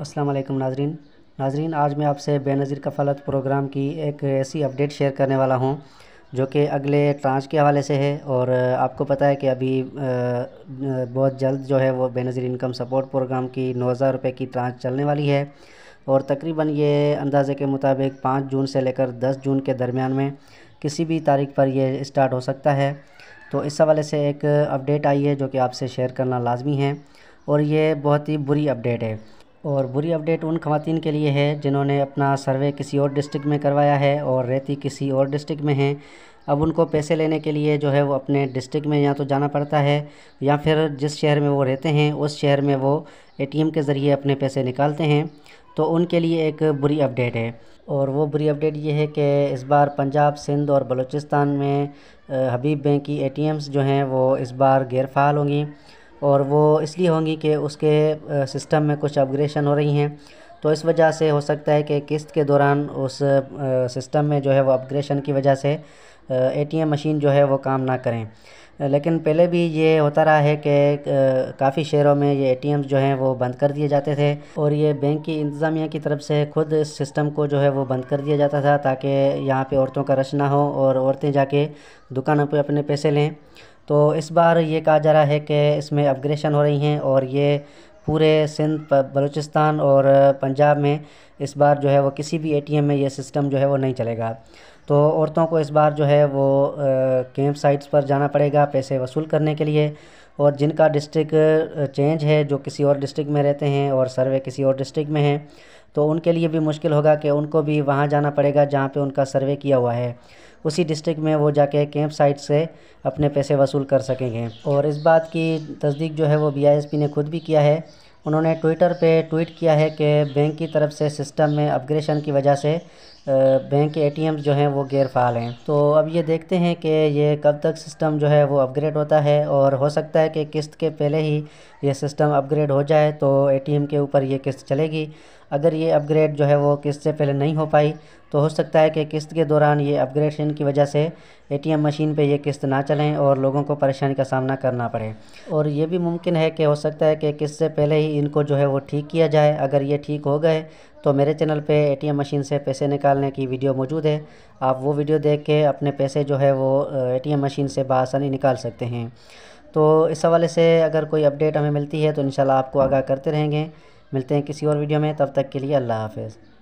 अस्सलाम वालेकुम नाजरीन नाजरीन आज मैं आपसे बेनज़ीर कफालत प्रोग्राम की एक ऐसी अपडेट शेयर करने वाला हूँ जो कि अगले ट्रांच के हवाले से है और आपको पता है कि अभी बहुत जल्द जो है वो बेनज़ीर इनकम सपोर्ट प्रोग्राम की नौ हज़ार रुपये की ट्रांच चलने वाली है और तकरीबन ये अंदाज़े के मुताबिक पाँच जून से लेकर दस जून के दरमियान में किसी भी तारीख पर यह स्टार्ट हो सकता है तो इस हवाले से एक अपडेट आई है जो कि आपसे शेयर करना लाजमी है और ये बहुत ही बुरी अपडेट है और बुरी अपडेट उन खातन के लिए है जिन्होंने अपना सर्वे किसी और डिस्ट्रिक्ट में करवाया है और रेती किसी और डिस्ट्रिक्ट में है अब उनको पैसे लेने के लिए जो है वो अपने डिस्ट्रिक्ट में या तो जाना पड़ता है या फिर जिस शहर में वो रहते हैं उस शहर में वो एटीएम के ज़रिए अपने पैसे निकालते हैं तो उनके लिए एक बुरी अपडेट है और वो बुरी अपडेट ये है कि इस बार पंजाब सिंध और बलूचिस्तान में हबीब बैंक की ए जो हैं वो इस बार गैरफाल होंगी और वो इसलिए होंगी कि उसके सिस्टम में कुछ अपग्रेशन हो रही हैं तो इस वजह से हो सकता है कि किस्त के दौरान उस सिस्टम में जो है वो अपग्रेशन की वजह से एटीएम मशीन जो है वो काम ना करें लेकिन पहले भी ये होता रहा है कि काफ़ी शहरों में ये ए जो हैं वो बंद कर दिए जाते थे और ये बैंक की इंतज़ामिया की तरफ से खुद इस सिस्टम को जो है वो बंद कर दिया जाता था ताकि यहाँ पे औरतों का रश ना हो और औरतें जाके दुकानों पे अपने पैसे लें तो इस बार ये कहा जा रहा है कि इसमें अपग्रेशन हो रही हैं और ये पूरे सिंध बलूचिस्तान और पंजाब में इस बार जो है वो किसी भी एटीएम में ये सिस्टम जो है वो नहीं चलेगा तो औरतों को इस बार जो है वो कैंप साइट्स पर जाना पड़ेगा पैसे वसूल करने के लिए और जिनका डिस्ट्रिक्ट चेंज है जो किसी और डिस्ट्रिक्ट में रहते हैं और सर्वे किसी और डिस्ट्रिक्ट में है तो उनके लिए भी मुश्किल होगा कि उनको भी वहाँ जाना पड़ेगा जहाँ पर उनका सर्वे किया हुआ है उसी डिस्ट्रिक्ट में वो जाके कैंप साइट से अपने पैसे वसूल कर सकेंगे और इस बात की तस्दीक जो है वो बी ने खुद भी किया है उन्होंने ट्विटर पे ट्वीट किया है कि बैंक की तरफ से सिस्टम में अपग्रेशन की वजह से बैंक के एटीएम जो हैं वो गैर फाल हैं तो अब ये देखते हैं कि ये कब तक सिस्टम जो है वो अपग्रेड होता है और हो सकता है कि किस्त के पहले ही ये सिस्टम अपग्रेड हो जाए तो एटीएम के ऊपर ये किस्त चलेगी अगर ये अपग्रेड जो है वो किस्त से पहले नहीं हो पाई तो हो सकता है कि किस्त के दौरान ये अपग्रेडेशन की वजह से एटीएम मशीन पे ये किस्त ना चलें और लोगों को परेशानी का सामना करना पड़े और ये भी मुमकिन है कि हो सकता है कि किस्त से पहले ही इनको जो है वो ठीक किया जाए अगर ये ठीक हो गए तो मेरे चैनल पे एटीएम मशीन से पैसे निकालने की वीडियो मौजूद है आप वो वीडियो देख के अपने पैसे जो है वो एटीएम मशीन से बसानी निकाल सकते हैं तो इस हवाले से अगर कोई अपडेट हमें मिलती है तो इन आपको आगाह करते रहेंगे मिलते हैं किसी और वीडियो में तब तक के लिए अल्लाह हाफ़